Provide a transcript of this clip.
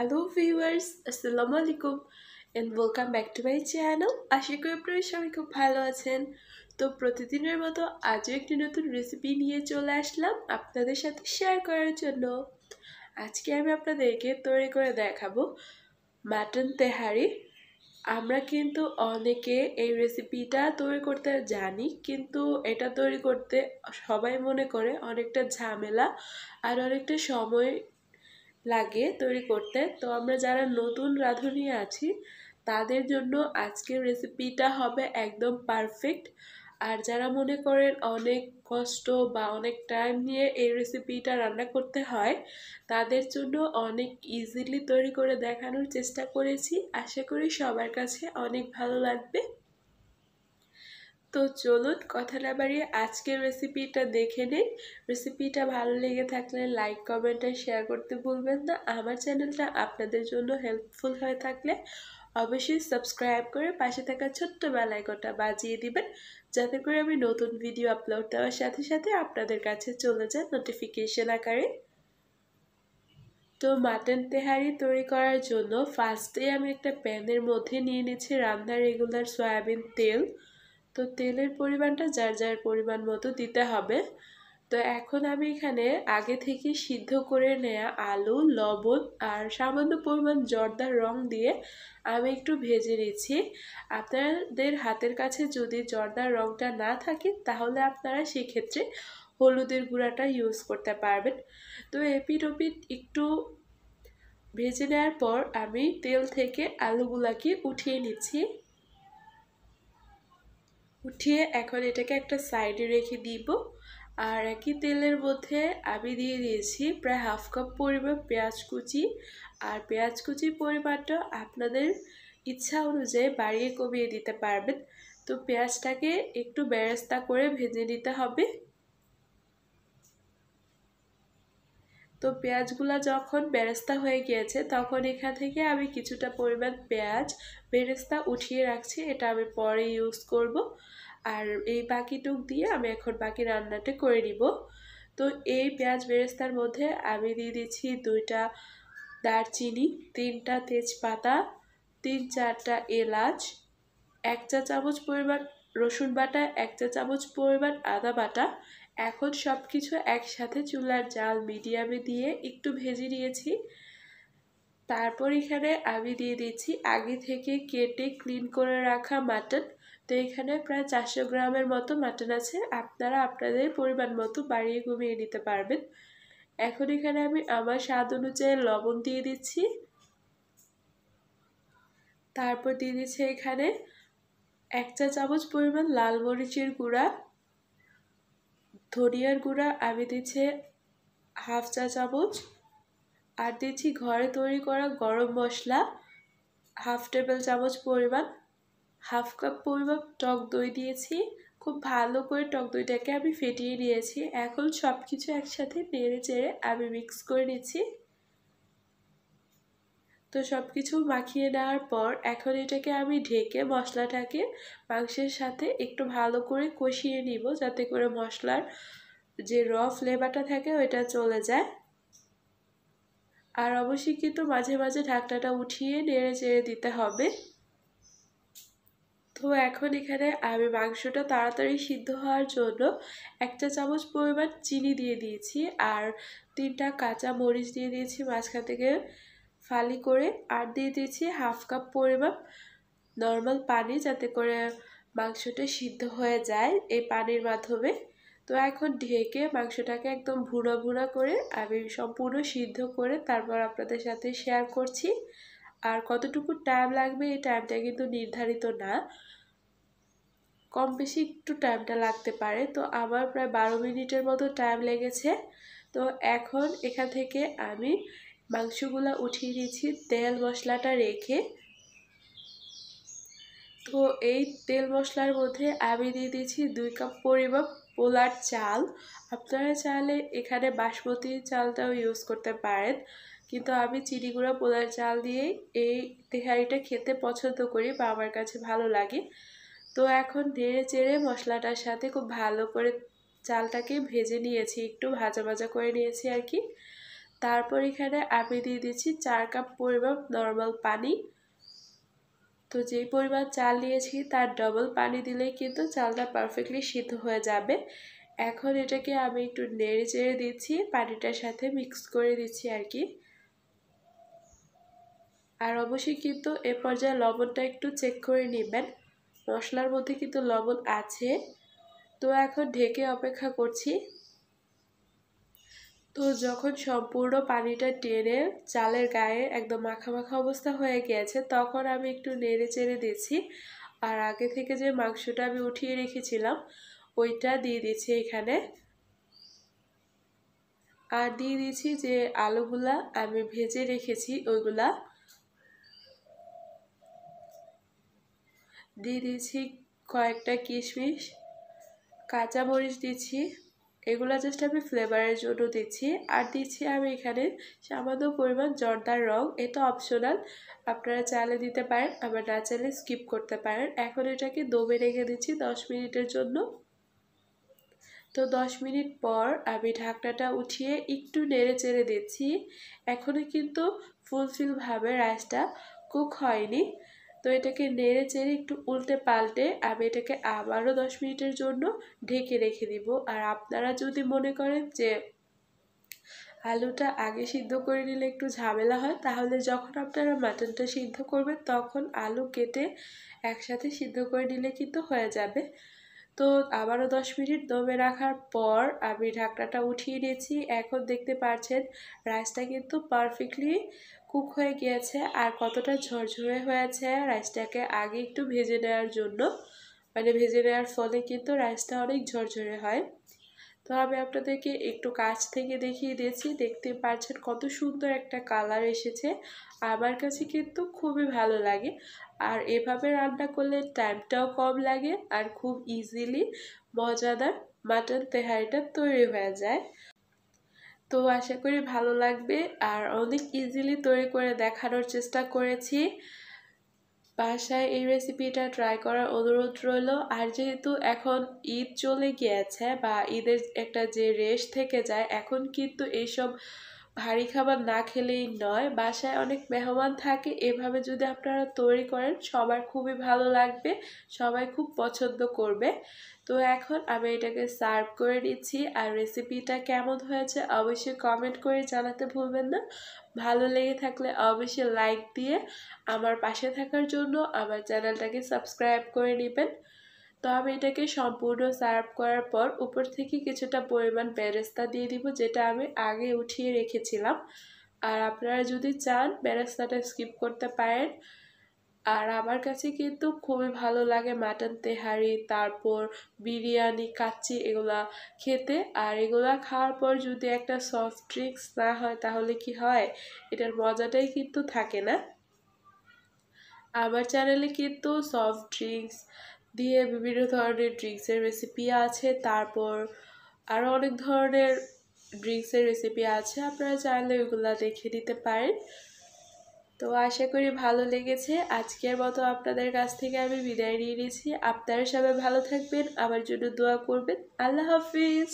hello viewers আসসালামু আলাইকুম and welcome back to my channel আশা করি আপনারা সবাই খুব ভালো আছেন তো প্রতিদিনের মতো আজও একটি নতুন রেসিপি নিয়ে চলে আসলাম আপনাদের সাথে শেয়ার করার জন্য আজকে আমি আপনাদেরকে তৈরি করে দেখাবো মাটন তেহারি আমরা কিন্তু অনেকে এই রেসিপিটা তৈরি করতে জানি কিন্তু এটা তৈরি করতে সবাই মনে করে অনেকটা ঝামেলা আর অনেকটা সময় লাগে তৈরি করতে তো আমরা যারা নতুন রাঁধুনি আছি তাদের জন্য আজকের রেসিপিটা হবে একদম পারফেক্ট আর যারা মনে করেন অনেক কষ্ট বা অনেক টাইম নিয়ে এই রেসিপিটা রান্না করতে হয় তাদের জন্য অনেক ইজিলি তৈরি করে দেখানোর চেষ্টা করেছি আশা করি সবার কাছে অনেক ভালো লাগবে তো চলুন কথা না বাড়িয়ে আজকের রেসিপিটা দেখে নিন রেসিপিটা ভালো লেগে থাকলে লাইক কমেন্ট আর শেয়ার করতে ভুলবেন না আমার চ্যানেলটা আপনাদের জন্য হেল্পফুল হয়ে থাকলে অবশ্যই সাবস্ক্রাইব করে পাশে থাকা ছোট্ট বেলাইকটা বাজিয়ে দিবেন যাতে করে আমি নতুন ভিডিও আপলোড দেওয়ার সাথে সাথে আপনাদের কাছে চলে যায় নোটিফিকেশন আকারে তো মাটন তেহারি তৈরি করার জন্য ফার্স্টে আমি একটা প্যানের মধ্যে নিয়ে নিচ্ছি রান্নার রেগুলার সয়াবিন তেল তো তেলের পরিমাণটা যার যার পরিমাণ মতো দিতে হবে তো এখন আমি এখানে আগে থেকে সিদ্ধ করে নেয়া আলু লবণ আর সামান্য পরিমাণ জর্দার রং দিয়ে আমি একটু ভেজে নিচ্ছি আপনাদের হাতের কাছে যদি জর্দার রংটা না থাকে তাহলে আপনারা সেক্ষেত্রে হলুদের গুঁড়াটা ইউজ করতে পারবেন তো এপিট ওপিট একটু ভেজে নেওয়ার পর আমি তেল থেকে আলুগুলাকে উঠিয়ে নিচ্ছি উঠিয়ে এখন এটাকে একটা সাইডে রেখে দিব আর একই তেলের মধ্যে আমি দিয়ে দিয়েছি প্রায় হাফ কাপ পরিমাণ পেঁয়াজ কুচি আর পেঁয়াজ কুচির পরিমাণটা আপনাদের ইচ্ছা অনুযায়ী বাড়িয়ে কমিয়ে দিতে পারবেন তো পেঁয়াজটাকে একটু ব্যারেস্তা করে ভেজে নিতে হবে তো পেঁয়াজগুলা যখন বেরেস্তা হয়ে গিয়েছে তখন এখান থেকে আমি কিছুটা পরিমাণ পেঁয়াজ বেরেস্তা উঠিয়ে রাখছি এটা আমি পরে ইউজ করব আর এই বাকিটুক দিয়ে আমি এখন বাকি রান্নাটা করে নিব তো এই পেঁয়াজ বেরেস্তার মধ্যে আমি দিয়ে দিচ্ছি দুইটা দারচিনি তিনটা তেজপাতা তিন চারটা এলাচ এক চা চামচ পরিমাণ রসুন বাটা এক চা চামচ পরিমাণ আদা বাটা এখন সব কিছু একসাথে চুলার জাল মিডিয়ামে দিয়ে একটু ভেজে নিয়েছি তারপর এখানে আমি দিয়ে দিচ্ছি আগে থেকে কেটে ক্লিন করে রাখা মাটন তো এখানে প্রায় চারশো গ্রামের মতো মাটন আছে আপনারা আপনাদের পরিমাণ মতো বাড়িয়ে কমিয়ে নিতে পারবেন এখন এখানে আমি আমার স্বাদ অনুযায়ী লবণ দিয়ে দিচ্ছি তারপর দিয়ে দিচ্ছি এখানে এক চা চামচ পরিমাণ লাল মরিচের গুঁড়া ধনিয়ার গুঁড়া আমি দিচ্ছে হাফ চা চামচ আর দিচ্ছি ঘরে তৈরি করা গরম মশলা হাফ টেবিল চামচ পরিমাণ হাফ কাপ পরিমাণ টক দই দিয়েছি খুব ভালো করে টক দইটাকে আমি ফেটিয়ে নিয়েছি এখন সব কিছু একসাথে নেড়ে চেড়ে আমি মিক্স করে নিচ্ছি তো সব কিছু মাখিয়ে নেওয়ার পর এখন এটাকে আমি ঢেকে মশলাটাকে মাংসের সাথে একটু ভালো করে কষিয়ে নিব যাতে করে মশলার যে র ফ্লেভারটা থাকে ওইটা চলে যায় আর অবশ্যই কিন্তু মাঝে মাঝে ঢাকনাটা উঠিয়ে নেড়ে চেড়ে দিতে হবে তো এখন এখানে আমি মাংসটা তাড়াতাড়ি সিদ্ধ হওয়ার জন্য একটা চামচ পরিমাণ চিনি দিয়ে দিয়েছি আর তিনটা কাঁচা মরিচ দিয়ে দিয়েছি মাঝখান থেকে ফালি করে আর দিয়ে দিয়েছি হাফ কাপ পরিমাপ নর্মাল পানি যাতে করে মাংসটা সিদ্ধ হয়ে যায় এই পানির মাধ্যমে তো এখন ঢেকে মাংসটাকে একদম ভুড়া ভুড়া করে আমি সম্পূর্ণ সিদ্ধ করে তারপর আপনাদের সাথে শেয়ার করছি আর কতটুকু টাইম লাগবে এই টাইমটা কিন্তু নির্ধারিত না কম বেশি একটু টাইমটা লাগতে পারে তো আমার প্রায় বারো মিনিটের মতো টাইম লেগেছে তো এখন এখান থেকে আমি মাংসগুলো উঠিয়ে দিয়েছি তেল মশলাটা রেখে তো এই তেল মশলার মধ্যে আমি দিয়ে দিয়েছি দুই কাপ পরিমাপ পোলার চাল আপনারা চাইলে এখানে বাসমতি চালটাও ইউজ করতে পারেন কিন্তু আমি চিনি গুঁড়া পোলার চাল দিয়েই এই তেহারিটা খেতে পছন্দ করি বা আমার কাছে ভালো লাগে তো এখন ধেড়ে চেড়ে মশলাটার সাথে খুব ভালো করে চালটাকে ভেজে নিয়েছি একটু ভাজা ভাজা করে নিয়েছি আর কি তারপর এখানে আমি দিয়ে দিচ্ছি চার কাপ পরিমাণ নর্মাল পানি তো যেই পরিমাণ চাল নিয়েছি তার ডবল পানি দিলে কিন্তু চালটা পারফেক্টলি সিদ্ধ হয়ে যাবে এখন এটাকে আমি একটু নেড়ে চেড়ে দিচ্ছি পানিটার সাথে মিক্স করে দিচ্ছি আর কি আর অবশ্যই কিন্তু এ পর্যায়ে লবণটা একটু চেক করে নেবেন মশলার মধ্যে কিন্তু লবণ আছে তো এখন ঢেকে অপেক্ষা করছি তো যখন সম্পূর্ণ পানিটা টেনে চালের গায়ে একদম মাখা মাখা অবস্থা হয়ে গিয়েছে তখন আমি একটু নেড়ে চেড়ে দিয়েছি আর আগে থেকে যে মাংসটা আমি উঠিয়ে রেখেছিলাম ওইটা দিয়ে দিয়েছি এখানে আর দিয়ে দিয়েছি যে আলুগুলা আমি ভেজে রেখেছি ওইগুলা দিয়ে দিয়েছি কয়েকটা কিশমিশ কাঁচামরিচ দিচ্ছি এগুলো জাস্ট আমি ফ্লেভারের জন্য দিচ্ছি আর দিচ্ছি আমি এখানে সামান্য পরিমাণ জর্দার রং এটা অপশনাল আপনারা চালে দিতে পারেন আবার না চাইলে স্কিপ করতে পারেন এখন এটাকে দমে রেখে দিচ্ছি দশ মিনিটের জন্য তো দশ মিনিট পর আমি ঢাকনাটা উঠিয়ে একটু নেড়ে চেড়ে দিচ্ছি এখনও কিন্তু ফুলফিলভাবে রাইসটা কুক হয়নি তো এটাকে নেড়ে চেড়ে একটু উল্টে পাল্টে আমি এটাকে আবারও দশ মিনিটের জন্য ঢেকে রেখে দিব আর আপনারা যদি মনে করেন যে আলুটা আগে সিদ্ধ করে নিলে একটু ঝামেলা হয় তাহলে যখন আপনারা মাটনটা সিদ্ধ করবেন তখন আলু কেটে একসাথে সিদ্ধ করে নিলে কিন্তু হয়ে যাবে তো আবারও দশ মিনিট দমে রাখার পর আমি ঢাকনাটা উঠিয়ে নিয়েছি এখন দেখতে পারছেন রাইসটা কিন্তু পারফেক্টলি কুক হয়ে গিয়েছে আর কতটা ঝরঝরে হয়েছে রাইসটাকে আগে একটু ভেজে নেওয়ার জন্য মানে ভেজে নেওয়ার ফলে কিন্তু রাইসটা অনেক ঝরঝরে হয় তো আমি আপনাদেরকে একটু কাছ থেকে দেখিয়ে দিয়েছি দেখতে পাচ্ছেন কত সুন্দর একটা কালার এসেছে আমার কাছে কিন্তু খুবই ভালো লাগে আর এভাবে রান্না করলে টাইমটাও কম লাগে আর খুব ইজিলি মজাদার মাটন তেহারিটা তৈরি হয়ে যায় তো আশা করি ভালো লাগবে আর অনেক ইজিলি তৈরি করে দেখানোর চেষ্টা করেছি বাসায় এই রেসিপিটা ট্রাই করার অনুরোধ রইল আর যেহেতু এখন ঈদ চলে গিয়েছে বা ঈদের একটা যে রেশ থেকে যায় এখন কিন্তু এইসব ভারী খাবার না খেলেই নয় বাসায় অনেক মেহমান থাকে এভাবে যদি আপনারা তৈরি করেন সবার খুবই ভালো লাগবে সবাই খুব পছন্দ করবে তো এখন আমি এটাকে সার্ভ করে দিচ্ছি আর রেসিপিটা কেমন হয়েছে অবশ্যই কমেন্ট করে জানাতে ভুলবেন না ভালো লেগে থাকলে অবশ্যই লাইক দিয়ে আমার পাশে থাকার জন্য আমার চ্যানেলটাকে সাবস্ক্রাইব করে নেবেন তো আমি এটাকে সম্পূর্ণ সার্ভ করার পর উপর থেকে কিছুটা পরিমাণ বেরেস্তা দিয়ে দিব যেটা আমি আগে উঠিয়ে রেখেছিলাম আর আপনারা যদি চান বেরেস্তাটা স্কিপ করতে পারেন আর আমার কাছে কিন্তু খুবই ভালো লাগে মাটন তেহারি তারপর বিরিয়ানি কাচ্চি এগুলা খেতে আর এগুলা খাওয়ার পর যদি একটা সফট ড্রিঙ্কস না হয় তাহলে কি হয় এটার মজাটাই কিন্তু থাকে না আমার চ্যানেলে কিন্তু সফট ড্রিঙ্কস দিয়ে বিভিন্ন ধরনের ড্রিঙ্কসের রেসিপি আছে তারপর আরও অনেক ধরনের ড্রিঙ্কসের রেসিপি আছে আপনারা চাইলে ওইগুলো দেখে নিতে পারেন তো আশা করি ভালো লেগেছে আজকের মতো আপনাদের কাছ থেকে আমি বিদায় নিয়ে নিয়েছি আপনারা সবাই ভালো থাকবেন আমার জন্য দোয়া করবেন আল্লাহ হাফিজ